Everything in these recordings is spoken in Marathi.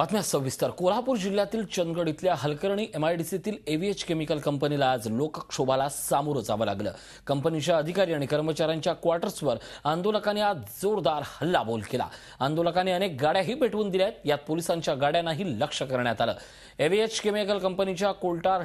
बातम्या सविस्तर कोल्हापूर जिल्ह्यातील चंदगड इथल्या हलकर्णी एमआयडीसीतील एव्हीएच केमिकल कंपनीला आज लोकक्षोभाला सामोरं जावं लागलं कंपनीच्या अधिकारी आणि कर्मचाऱ्यांच्या क्वार्टर्सवर आंदोलकांनी आज जोरदार हल्लाबोल केला आंदोलकांनी अनेक गाड्याही पेटवून दिल्या आहेत यात पोलिसांच्या गाड्यांनाही लक्ष करण्यात आलं एव्हीएच केमिकल कंपनीच्या कोल्टार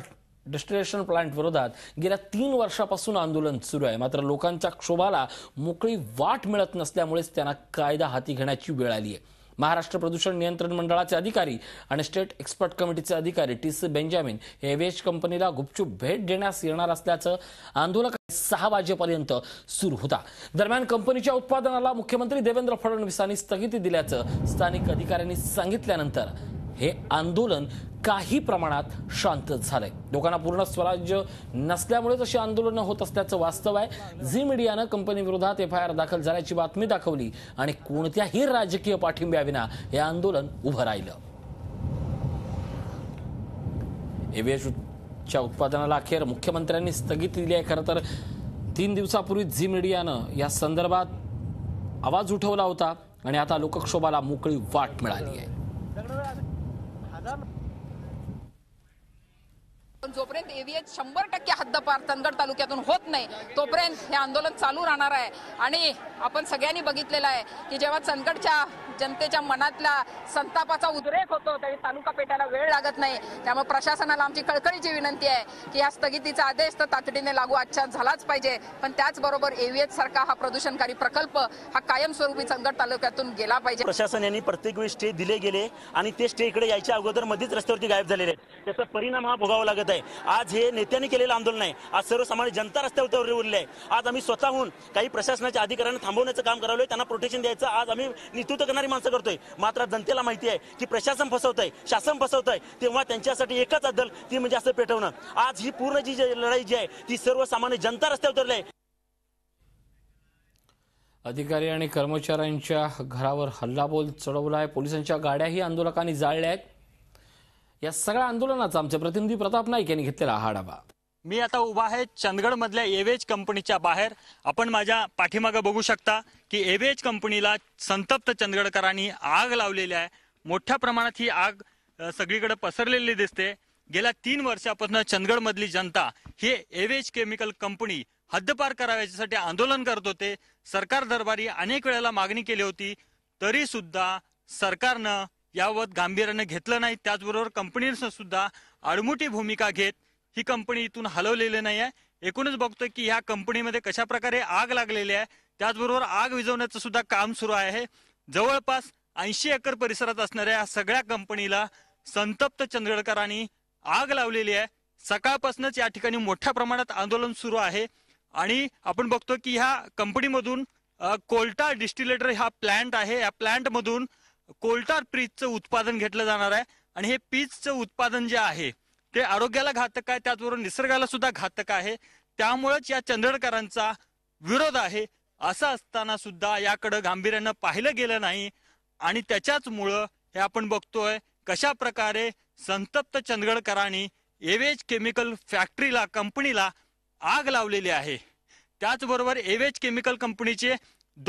डिस्टिलेशन प्लांट विरोधात गेल्या तीन वर्षापासून आंदोलन सुरू आहे मात्र लोकांच्या क्षोभाला मोकळी वाट मिळत नसल्यामुळेच त्यांना कायदा हाती घेण्याची वेळ आली आहे महाराष्ट्र प्रदूषण नियंत्रण मंडळाचे अधिकारी आणि स्टेट एक्सपर्ट कमिटीचे अधिकारी टी सी बेंजामिन हे वेज कंपनीला गुपचूप भेट देण्यास येणार असल्याचं आंदोलक सहा वाजेपर्यंत सुरू होता दरम्यान कंपनीच्या उत्पादनाला मुख्यमंत्री देवेंद्र फडणवीसांनी स्थगिती दिल्याचं स्थानिक अधिकाऱ्यांनी सांगितल्यानंतर हे आंदोलन काही प्रमाणात शांत झालंय लोकांना पूर्ण स्वराज्य नसल्यामुळे अशी आंदोलनं होत असल्याचं वास्तव आहे झी मीडियानं कंपनीविरोधात एफ आय आर दाखल झाल्याची बातमी दाखवली आणि कोणत्याही राजकीय पाठिंब्याविना हे आंदोलन उभं राहिलं एव्हीएस उत्पादनाला अखेर मुख्यमंत्र्यांनी स्थगिती दिली आहे खरं तर तीन दिवसापूर्वी झी मीडियानं या संदर्भात आवाज उठवला होता आणि आता लोकक्षोभाला मोकळी वाट मिळाली आहे जोपर्यंत एव्हीएच शंभर टक्के हद्दपार तनगड तालुक्यातून होत नाही तोपर्यंत हे आंदोलन चालू राहणार आहे आणि आपण सगळ्यांनी बघितलेलं आहे की जेव्हा चनगडच्या जनतेच्या मनातला संतापाचा उद्रेक होतो तरी तालुका पेटायला वेळ लागत नाही त्यामुळे प्रशासनाला आमची कळकळीची विनंती आहे की या स्थगितीचा आदेश तर तातडीने लागू आजच्या झालाच पाहिजे पण त्याचबरोबर एव्हीएच सारखा हा प्रदूषणकारी प्रकल्प हा कायमस्वरूपी संगत तालुक्यातून गेला पाहिजे प्रशासन यांनी प्रत्येक वेळी स्टे दिले गेले आणि ते स्टे इकडे यायच्या अगोदर मध्येच रस्त्यावरती गायब झालेले आहेत त्याचा परिणाम हा भोगावा लागत आहे आज हे नेत्यांनी केलेलं आंदोलन आहे आज सर्वसामान्य जनता रस्त्यावर उरले आहे आज आम्ही स्वतःहून काही प्रशासनाच्या अधिकाऱ्यांना थांबवण्याचं काम करावं त्यांना प्रोटेक्शन द्यायचं आज आम्ही नेतृत्व सरकारी माणसं करतोय मात्र जनतेला माहिती आहे की प्रशासन फसवत आहे शासन फसवत आहे तेव्हा त्यांच्यासाठी एकच अद्दल ती म्हणजे असं पेटवणं आज ही पूर्ण जी लढाई जी आहे ती सर्वसामान्य जनता रस्त्यावर उतरली आहे अधिकारी आणि कर्मचाऱ्यांच्या घरावर हल्लाबोल चढवला आहे पोलिसांच्या गाड्याही आंदोलकांनी जाळल्या आहेत या सगळ्या आंदोलनाचा आमचे प्रतिनिधी प्रताप नाईक यांनी घेतलेला हा आढावा मी आता उभा आहे चंदगडमधल्या एवेज कंपनीच्या बाहेर आपण माझ्या पाठीमागं बघू शकता की एवेज कंपनीला संतप्त चंदगडकरांनी आग लावलेली आहे मोठ्या प्रमाणात ही आग सगळीकडे पसरलेली दिसते गेल्या तीन वर्षापासून चंदगडमधली जनता ही एवेज केमिकल कंपनी हद्दपार कराव्याच्यासाठी आंदोलन करत होते सरकार दरबारी अनेक वेळेला मागणी केली होती तरी सुद्धा सरकारनं यावत गांभीर्यानं घेतलं नाही त्याचबरोबर कंपनीनं सुद्धा आडमुठी भूमिका घेत ही कंपनी इथून हलवलेली नाही आहे एकूणच बघतोय की ह्या कंपनीमध्ये कशा प्रकारे आग लागलेली आहे त्याचबरोबर आग विझवण्याचं सुद्धा काम सुरू आहे जवळपास ऐंशी एकर परिसरात असणाऱ्या या सगळ्या कंपनीला संतप्त चंदगडकरांनी आग लावलेली आहे सकाळपासूनच या ठिकाणी मोठ्या प्रमाणात आंदोलन सुरू आहे आणि आपण बघतो की ह्या कंपनीमधून कोल्टा डिस्टिलेटर हा प्लॅन्ट आहे या प्लॅन्टमधून कोल्टार पीचचं उत्पादन घेतलं जाणार आहे आणि हे पीचचं उत्पादन जे आहे ते आरोग्याला घातक आहे त्याचबरोबर निसर्गाला सुद्धा घातक आहे त्यामुळेच या चंदडकरांचा विरोध आहे असं असताना सुद्धा याकडं गांभीर्यानं पाहिलं गेलं नाही आणि त्याच्याचमुळं हे आपण बघतोय कशा प्रकारे संतप्त चंदगडकरांनी एवेज केमिकल फॅक्टरीला कंपनीला आग लावलेली आहे त्याचबरोबर एवेज केमिकल कंपनीचे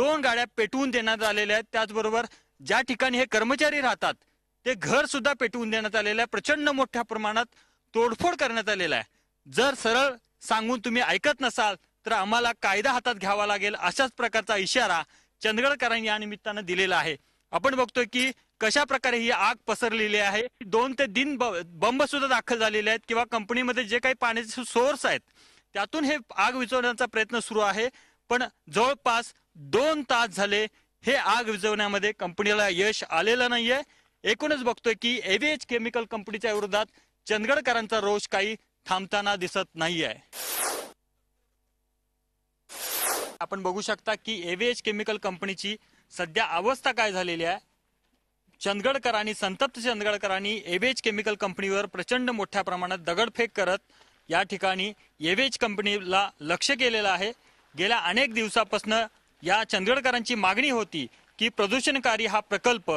दोन गाड्या पेटवून देण्यात आलेल्या आहेत त्याचबरोबर ज्या ठिकाणी हे कर्मचारी राहतात ते घर सुद्धा पेटवून देण्यात आलेलं आहे प्रचंड मोठ्या प्रमाणात तोडफोड करण्यात आलेला आहे जर सरळ सांगून तुम्ही ऐकत नसाल तर आम्हाला कायदा हातात घ्यावा लागेल अशाच प्रकारचा इशारा चंदगडकरांनी या निमित्तानं दिलेला आहे आपण बघतोय की कशा प्रकारे ही आग पसरलेली आहे दोन ते दिन बंब सुद्धा दाखल झालेले आहेत किंवा कंपनीमध्ये जे काही पाण्याचे सोर्स आहेत त्यातून हे आग विझवण्याचा प्रयत्न सुरू आहे पण जवळपास दोन तास झाले हे आग विझवण्यामध्ये कंपनीला यश आलेलं नाहीये एकूणच बघतोय की एव्हीएच केमिकल कंपनीच्या विरोधात चंदगडकरांचा रोष काही थांबताना दिसत नाही आहे आपण बघू शकता की एव्हीएच केमिकल कंपनीची सध्या अवस्था काय झालेली आहे चंदगडकरांनी संतप्त चंदगडकरांनी एव्हीएच केमिकल कंपनीवर प्रचंड मोठ्या प्रमाणात दगडफेक करत या ठिकाणी एव्हीएच कंपनीला लक्ष केलेलं आहे गेल्या अनेक दिवसापासून या चंदगडकरांची मागणी होती की प्रदूषणकारी हा प्रकल्प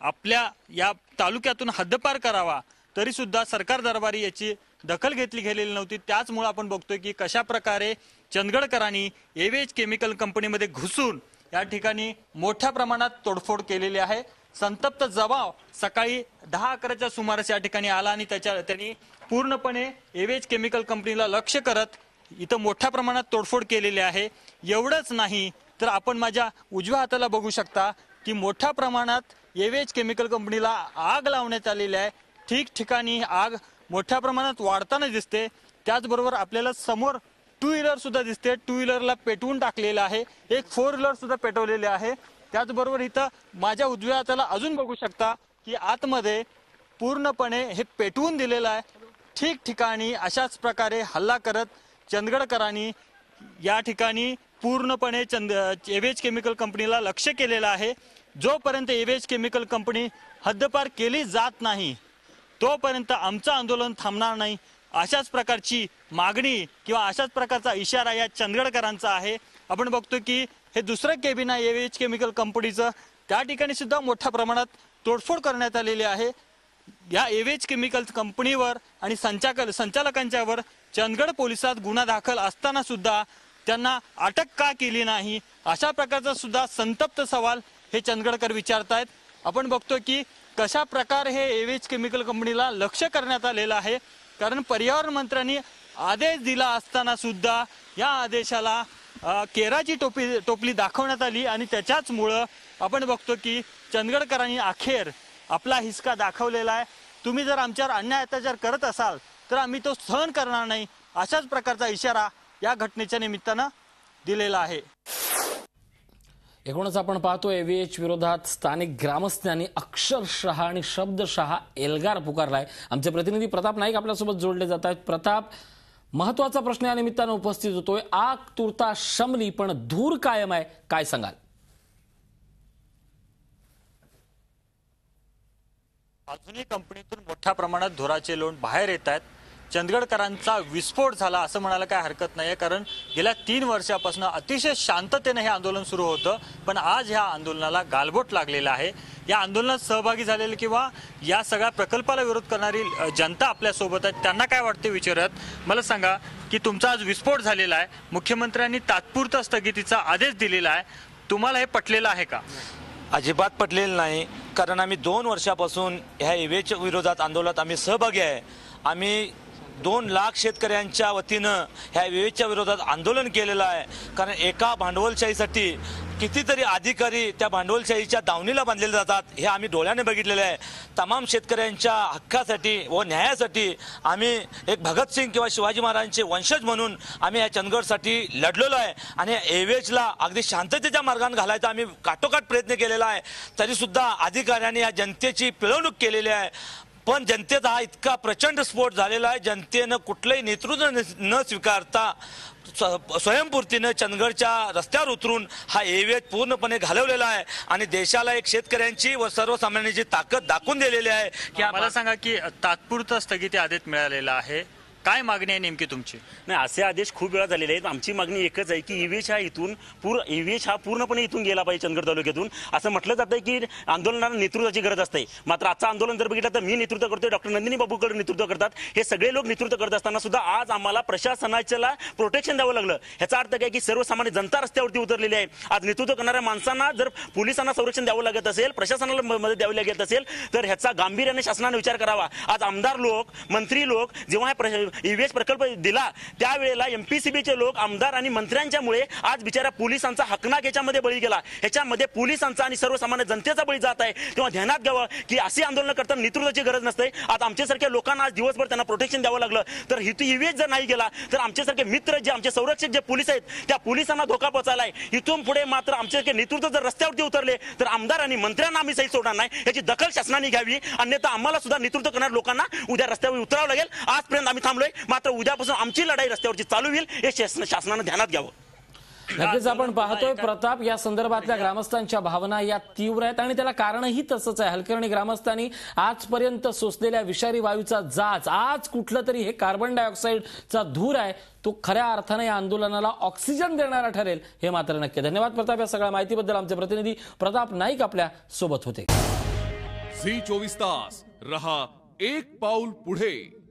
आपल्या या तालुक्यातून हद्दपार करावा तरीसुद्धा सरकार दरबारी याची दखल घेतली गेलेली नव्हती त्याचमुळे आपण बघतोय की कशा प्रकारे चंदगडकरांनी एवेज केमिकल कंपनीमध्ये घुसून या ठिकाणी मोठ्या प्रमाणात तोडफोड केलेली आहे संतप्त जबाव सकाळी दहा अकराच्या सुमारास या ठिकाणी आला आणि त्याच्या त्यांनी पूर्णपणे एवेज केमिकल कंपनीला लक्ष करत इथं मोठ्या प्रमाणात तोडफोड केलेली आहे एवढंच नाही तर आपण माझ्या उजव्या हाताला बघू शकता की मोठ्या प्रमाणात एवेज केमिकल कंपनीला आग लावण्यात आलेली आहे ठिकठिकाणी आग मोठ्या प्रमाणात वाढताना दिसते त्याचबरोबर आपल्याला समोर टू व्हीलर सुद्धा दिसते टू व्हीलरला पेटवून टाकलेलं आहे एक फोर व्हीलर सुद्धा पेटवलेले आहे त्याचबरोबर इथं माझ्या उजव्या हाताला अजून बघू शकता की आतमध्ये पूर्णपणे हे पेटवून दिलेलं आहे ठिकठिकाणी अशाच प्रकारे हल्ला करत चंदगडकरांनी या ठिकाणी पूर्णपणे चंद एव्हेज केमिकल कंपनीला लक्ष केलेलं आहे जोपर्यंत एव्हेज केमिकल कंपनी हद्दपार केली जात नाही तोपर्यंत आमचं आंदोलन थांबणार नाही अशाच प्रकारची मागणी किंवा अशाच प्रकारचा इशारा या चंदगडकरांचा आहे आपण बघतो की हे दुसरं केबिन आहे एव्हीएच केमिकल कंपनीचं त्या ठिकाणी सुद्धा मोठ्या प्रमाणात तोडफोड करण्यात आलेली आहे या एव्हीएच केमिकल कंपनीवर आणि संचालक संचालकांच्यावर चंदगड पोलिसात गुन्हा दाखल असताना सुद्धा त्यांना अटक का केली नाही अशा प्रकारचा सुद्धा संतप्त सवाल हे चंदगडकर विचारतायत आपण बघतो की कशा प्रकारे हे एवेज केमिकल कंपनीला लक्ष करण्यात आलेलं आहे कारण पर्यावरण मंत्र्यांनी आदेश दिला असताना सुद्धा या आदेशाला केराची टोपी टोपली दाखवण्यात आली आणि त्याच्याचमुळं आपण बघतो की चंदगडकरांनी अखेर आपला हिसका दाखवलेला आहे तुम्ही जर आमच्यावर अन्याय अत्याचार करत असाल तर आम्ही तो सहन करणार नाही अशाच प्रकारचा इशारा या घटनेच्या निमित्तानं दिलेला आहे एकूणच आपण पाहतो एव्हीएच विरोधात स्थानिक ग्रामस्थांनी अक्षरशः आणि शब्दशः एल्गार पुकारलाय आमचे प्रतिनिधी प्रताप नाईक आपल्यासोबत जोडले जात आहेत प्रताप महत्वाचा प्रश्न या निमित्तानं उपस्थित होतोय आग तुरता शमली पण धूर कायम आहे काय सांगाल अजूनही कंपनीतून मोठ्या प्रमाणात धुराचे लोण बाहेर येत आहेत चंदगडकरांचा विस्फोट झाला असं म्हणायला काय हरकत नाही आहे कारण गेल्या तीन वर्षापासून अतिशय शांततेने हे आंदोलन सुरू होतं पण आज ह्या आंदोलनाला गालबोट लागलेला आहे या आंदोलनात सहभागी झालेले किंवा या सगळ्या प्रकल्पाला विरोध करणारी जनता आपल्यासोबत आहेत त्यांना काय वाटते विचारत मला सांगा की तुमचा आज विस्फोट झालेला आहे मुख्यमंत्र्यांनी तात्पुरता स्थगितीचा आदेश दिलेला आहे तुम्हाला हे पटलेलं आहे का अजिबात पटलेलं नाही कारण आम्ही दोन वर्षापासून ह्या इवेच्या विरोधात आंदोलनात आम्ही सहभागी आहे आम्ही दोन लाख शेतकऱ्यांच्या वतीनं ह्या विवेच्या विरोधात आंदोलन केलेलं आहे कारण एका भांडवलशाहीसाठी कितीतरी अधिकारी त्या भांडवलशाहीच्या दावणीला बांधलेले जातात हे आम्ही डोळ्याने बघितलेलं आहे तमाम शेतकऱ्यांच्या हक्कासाठी व न्यायासाठी आम्ही एक भगतसिंग किंवा शिवाजी महाराजांचे वंशज म्हणून आम्ही या चंदगडसाठी लढलेलो आहे आणि एवेजला अगदी शांततेच्या मार्गाने घालायचा आम्ही काटोकाट प्रयत्न केलेला आहे तरीसुद्धा अधिकाऱ्यांनी या जनतेची पिळवणूक केलेली आहे पण जनतेचा हा इतका प्रचंड स्फोट झालेला आहे जनतेनं कुठलंही नेतृत्व न स्वीकारता स्वयंपूर्तीनं चंदगडच्या रस्त्यावर उतरून हा एव्हीएच पूर्णपणे घालवलेला आहे आणि देशाला एक शेतकऱ्यांची व सर्वसामान्यांची ताकद दाखवून दिलेली आहे की मला सांगा की तात्पुरता स्थगिती आदेश मिळालेला आहे काय मागणी आहे नेमकी तुमची नाही असे आदेश खूप वेळा झालेले आहेत आमची मागणी एकच आहे की ईव्हीएच हा इथून पूर्ण ईव्हीएच हा पूर्णपणे इथून गेला पाहिजे चंदगड तालुक्यातून असं म्हटलं जातं की आंदोलनाला नेतृत्वाची गरज असते मात्र आजचं आंदोलन जर बघितलं तर मी नेतृत्व करतोय डॉक्टर नंदिनी बाबूकडे नेतृत्व करतात हे सगळे लोक नेतृत्व करत असताना सुद्धा आज आम्हाला प्रशासनाच्याला प्रोटेक्शन द्यावं लागलं ह्याचा अर्थ काय की सर्वसामान्य जनता रस्त्यावरती उतरलेली आहे आज नेतृत्व करणाऱ्या माणसांना जर पोलिसांना संरक्षण द्यावं लागत असेल प्रशासनाला मदत द्यावी लागत असेल तर ह्याचा गांभीर्याने शासनाने विचार करावा आज आमदार लोक मंत्री लोक जेव्हा ईव्हीएस प्रकल्प दिला त्यावेळेला एमपीसीबीचे लोक आमदार आणि मंत्र्यांच्यामुळे आज बिचारा पोलिसांचा हकनाक याच्यामध्ये बळी गेला याच्यामध्ये पोलिसांचा आणि सर्वसामान्य जनतेचा बळी जात आहे तेव्हा ध्यानात घ्यावं की अशी आंदोलन करताना नेतृत्वाची गरज नसते आज आमच्यासारख्या लोकांना आज दिवसभर त्यांना प्रोटेक्शन द्यावं लागलं तर हिथू ईव्हीएस जर नाही गेला तर आमच्यासारखे मित्र जे आमचे संरक्षक जे पोलीस आहेत त्या पोलिसांना धोका पोहोचायलाय इथून पुढे मात्र आमच्यासारखे नेतृत्व जर रस्त्यावरती उतरले तर आमदार आणि मंत्र्यांना आम्ही सही सोडणार नाही याची दखल शासनाने घ्यावी अन्यथा आम्हाला सुद्धा नेतृत्व करणाऱ्या लोकांना उद्या रस्त्यावर उतरावं लागेल आजपर्यंत आम्ही थांबलो आहे मात्र उद्यापासून आमची लढाई रस्त्यावरची चालू होईल हे शासनानं ध्यानात घ्यावं नक्कीच आपण पाहतोय प्रताप या संदर्भातल्या ग्रामस्थांच्या भावना या तीव्र आहेत आणि त्याला कारणही तसंच आहे हलकर्णी ग्रामस्थांनी आजपर्यंत सोसलेल्या विषारी वायूचा जाच आज कुठलं तरी हे कार्बन डायऑक्साईडचा धूर आहे तो खऱ्या अर्थाने या आंदोलनाला ऑक्सिजन देणारा ठरेल हे मात्र नक्की धन्यवाद प्रताप या सगळ्या माहितीबद्दल आमचे प्रतिनिधी प्रताप नाईक आपल्या सोबत होते सी चोवीस तास रहा एक पाऊल पुढे